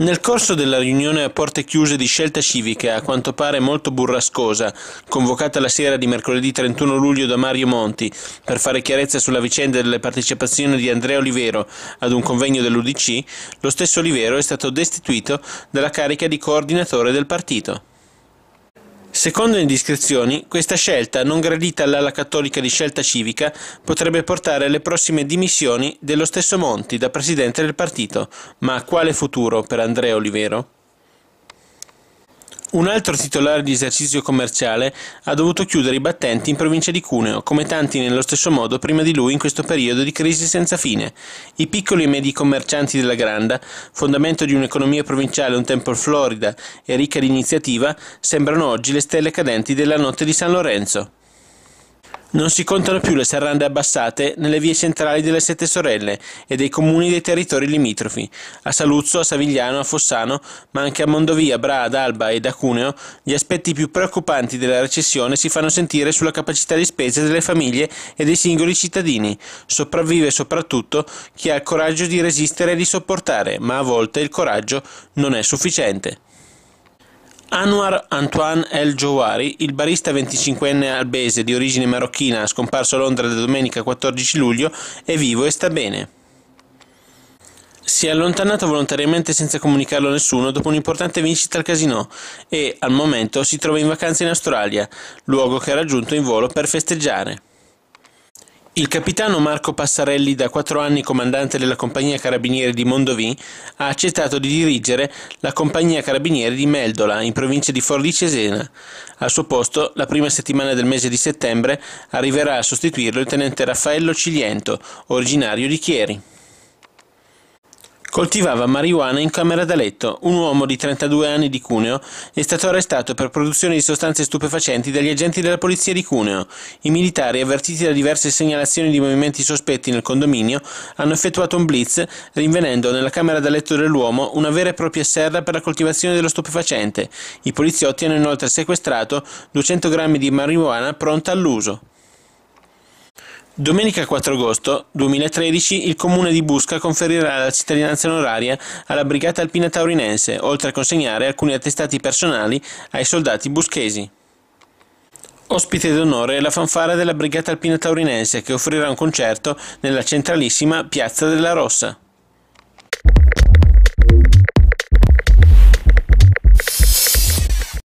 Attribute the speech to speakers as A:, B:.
A: Nel corso della riunione a porte chiuse di scelta civica, a quanto pare molto burrascosa, convocata la sera di mercoledì 31 luglio da Mario Monti per fare chiarezza sulla vicenda delle partecipazioni di Andrea Olivero ad un convegno dell'UDC, lo stesso Olivero è stato destituito dalla carica di coordinatore del partito. Secondo indiscrezioni, questa scelta, non gradita all'ala cattolica di scelta civica, potrebbe portare alle prossime dimissioni dello stesso Monti da presidente del partito. Ma quale futuro per Andrea Olivero? Un altro titolare di esercizio commerciale ha dovuto chiudere i battenti in provincia di Cuneo, come tanti nello stesso modo prima di lui in questo periodo di crisi senza fine. I piccoli e medi commercianti della Granda, fondamento di un'economia provinciale un tempo florida e ricca di iniziativa, sembrano oggi le stelle cadenti della notte di San Lorenzo. Non si contano più le serrande abbassate nelle vie centrali delle Sette Sorelle e dei comuni dei territori limitrofi. A Saluzzo, a Savigliano, a Fossano, ma anche a Mondovia, Bra, ad Alba e da Cuneo, gli aspetti più preoccupanti della recessione si fanno sentire sulla capacità di spesa delle famiglie e dei singoli cittadini. Sopravvive soprattutto chi ha il coraggio di resistere e di sopportare, ma a volte il coraggio non è sufficiente. Anwar Antoine El Jouari, il barista 25enne albese di origine marocchina scomparso a Londra da domenica 14 luglio, è vivo e sta bene. Si è allontanato volontariamente senza comunicarlo a nessuno dopo un'importante vincita al casino e, al momento, si trova in vacanza in Australia, luogo che ha raggiunto in volo per festeggiare. Il capitano Marco Passarelli, da quattro anni comandante della compagnia carabinieri di Mondovì, ha accettato di dirigere la compagnia carabinieri di Meldola, in provincia di Forlì Cesena. Al suo posto, la prima settimana del mese di settembre, arriverà a sostituirlo il tenente Raffaello Ciliento, originario di Chieri. Coltivava marijuana in camera da letto. Un uomo di 32 anni di Cuneo è stato arrestato per produzione di sostanze stupefacenti dagli agenti della polizia di Cuneo. I militari, avvertiti da diverse segnalazioni di movimenti sospetti nel condominio, hanno effettuato un blitz, rinvenendo nella camera da letto dell'uomo una vera e propria serra per la coltivazione dello stupefacente. I poliziotti hanno inoltre sequestrato 200 grammi di marijuana pronta all'uso. Domenica 4 agosto 2013 il comune di Busca conferirà la cittadinanza onoraria alla Brigata Alpina Taurinense, oltre a consegnare alcuni attestati personali ai soldati buschesi. Ospite d'onore è la fanfara della Brigata Alpina Taurinense che offrirà un concerto nella centralissima Piazza della Rossa.